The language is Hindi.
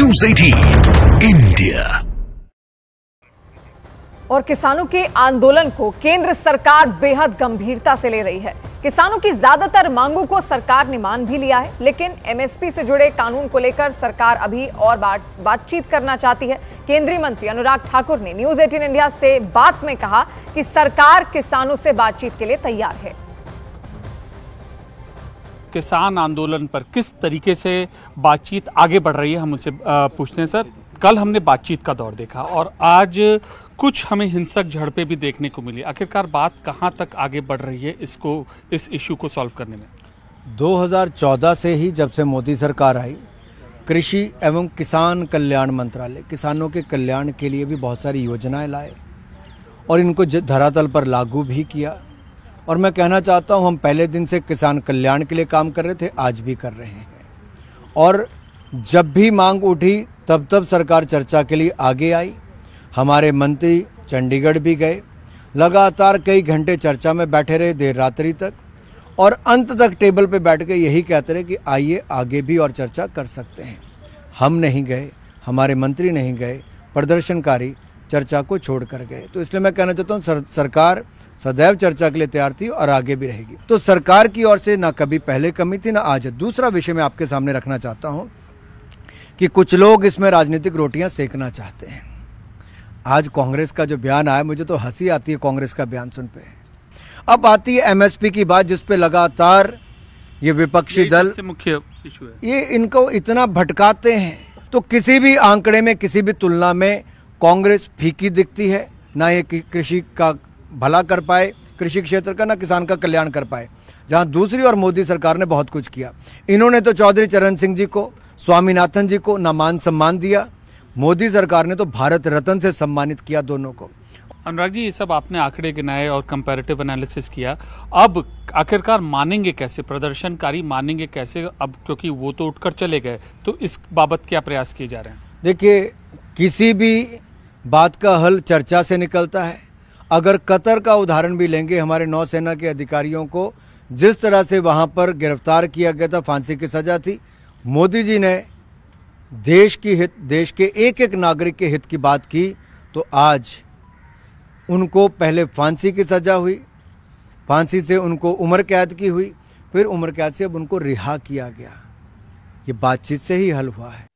न्यूज एटीन इंडिया और किसानों के आंदोलन को केंद्र सरकार बेहद गंभीरता से ले रही है किसानों की ज्यादातर मांगों को सरकार ने मान भी लिया है लेकिन एमएसपी से जुड़े कानून को लेकर सरकार अभी और बात बातचीत करना चाहती है केंद्रीय मंत्री अनुराग ठाकुर ने न्यूज एटीन इंडिया से बात में कहा कि सरकार किसानों से बातचीत के लिए तैयार है किसान आंदोलन पर किस तरीके से बातचीत आगे बढ़ रही है हम उनसे पूछते हैं सर कल हमने बातचीत का दौर देखा और आज कुछ हमें हिंसक झड़पें भी देखने को मिली आखिरकार बात कहाँ तक आगे बढ़ रही है इसको इस इशू को सॉल्व करने में 2014 से ही जब से मोदी सरकार आई कृषि एवं किसान कल्याण मंत्रालय किसानों के कल्याण के लिए भी बहुत सारी योजनाएं लाए और इनको धरातल पर लागू भी किया और मैं कहना चाहता हूं हम पहले दिन से किसान कल्याण के लिए काम कर रहे थे आज भी कर रहे हैं और जब भी मांग उठी तब तब सरकार चर्चा के लिए आगे आई हमारे मंत्री चंडीगढ़ भी गए लगातार कई घंटे चर्चा में बैठे रहे देर रात्रि तक और अंत तक टेबल पर बैठ के यही कहते रहे कि आइए आगे भी और चर्चा कर सकते हैं हम नहीं गए हमारे मंत्री नहीं गए प्रदर्शनकारी चर्चा को छोड़ कर गए तो इसलिए मैं कहना चाहता हूँ सर, सरकार सदैव चर्चा के लिए तैयार थी और आगे भी रहेगी तो सरकार की ओर से ना कभी पहले कमी थी ना आज दूसरा विषय मैं आपके सामने रखना चाहता हूँ कि कुछ लोग इसमें राजनीतिक रोटियाँ सेकना चाहते हैं आज कांग्रेस का जो बयान आया मुझे तो हंसी आती है कांग्रेस का बयान सुन पे अब आती है एमएसपी की बात जिसपे लगातार ये विपक्षी दल मुख्य ये इनको इतना भटकाते हैं तो किसी भी आंकड़े में किसी भी तुलना में कांग्रेस फीकी दिखती है ना ये कृषि का भला कर पाए कृषि क्षेत्र का ना किसान का कल्याण कर पाए जहां दूसरी और मोदी सरकार ने बहुत कुछ किया इन्होंने तो चौधरी चरण सिंह जी को स्वामीनाथन जी को ना मान सम्मान दिया मोदी सरकार ने तो भारत रत्न से सम्मानित किया दोनों को अनुराग जी ये सब आपने आंकड़े गिनाए और कंपैरेटिव एनालिसिस किया अब आखिरकार मानेंगे कैसे प्रदर्शनकारी मानेंगे कैसे अब क्योंकि वो तो उठकर चले गए तो इस बाबत क्या प्रयास किए जा रहे हैं देखिए किसी भी बात का हल चर्चा से निकलता है अगर कतर का उदाहरण भी लेंगे हमारे नौसेना के अधिकारियों को जिस तरह से वहाँ पर गिरफ्तार किया गया था फांसी की सज़ा थी मोदी जी ने देश की हित देश के एक एक नागरिक के हित की बात की तो आज उनको पहले फांसी की सज़ा हुई फांसी से उनको उम्र कैद की हुई फिर उम्र कैद से अब उनको रिहा किया गया ये बातचीत से ही हल हुआ है